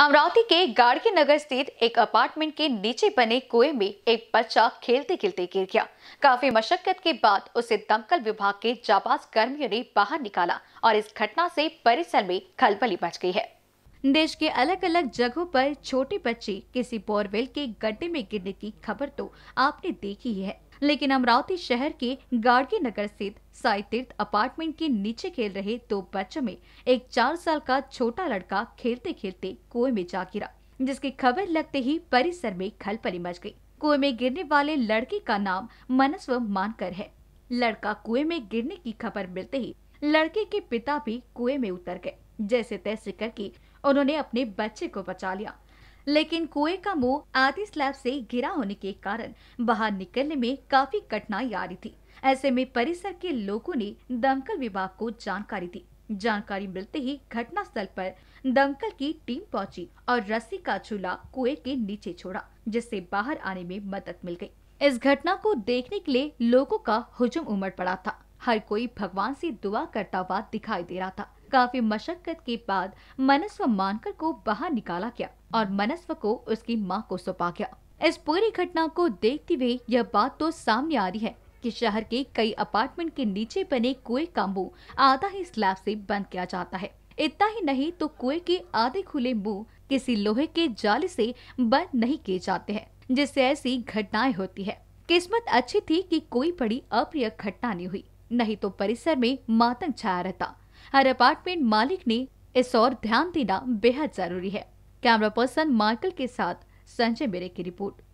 अमरावती के गाड़की नगर स्थित एक अपार्टमेंट के नीचे बने कुएं में एक बच्चा खेलते खेलते गिर गया काफी मशक्कत के बाद उसे दमकल विभाग के जाबाज कर्मियों ने बाहर निकाला और इस घटना से परिसर में खलबली मच गई है देश के अलग अलग जगहों पर छोटे बच्चे किसी बोरवेल के गड्ढे में गिरने की खबर तो आपने देखी है लेकिन अमरावती शहर के गाड़गी नगर स्थित साई तीर्थ अपार्टमेंट के नीचे खेल रहे दो बच्चों में एक चार साल का छोटा लड़का खेलते खेलते कुएं में जा गिरा जिसकी खबर लगते ही परिसर में खलपली मच गई कुएं में गिरने वाले लड़के का नाम मनस्व मानकर है लड़का कुएं में गिरने की खबर मिलते ही लड़के के पिता भी कुएं में उतर गए जैसे तैसे करके उन्होंने अपने बच्चे को बचा लिया लेकिन कुएं का मुंह आधी स्लैब से घिरा होने के कारण बाहर निकलने में काफी कठिनाई आ रही थी ऐसे में परिसर के लोगों ने दमकल विभाग को जानकारी दी जानकारी मिलते ही घटना स्थल पर दमकल की टीम पहुंची और रस्सी का चूल्हा कुएं के नीचे छोड़ा जिससे बाहर आने में मदद मिल गई इस घटना को देखने के लिए लोगों का हुजुम उमड़ पड़ा था हर कोई भगवान से दुआ करता हुआ दिखाई दे रहा था काफी मशक्कत के बाद मनस्व मानकर को बाहर निकाला गया और मनस्व को उसकी माँ को सौंपा गया इस पूरी घटना को देखते हुए यह बात तो सामने आ रही है कि शहर के कई अपार्टमेंट के नीचे बने कुएं का मुँह आधा ही स्लैब से बंद किया जाता है इतना ही नहीं तो कुएं के आधे खुले मुँह किसी लोहे के जाले से बंद नहीं किए जाते हैं जिससे ऐसी घटनाएं होती है किस्मत अच्छी थी कि कोई बड़ी अप्रिय घटना नहीं हुई नहीं तो परिसर में मातंग छाया रहता हर अपार्टमेंट मालिक ने इस और ध्यान देना बेहद जरूरी है कैमरा पर्सन माइकल के साथ संजय बेरे की रिपोर्ट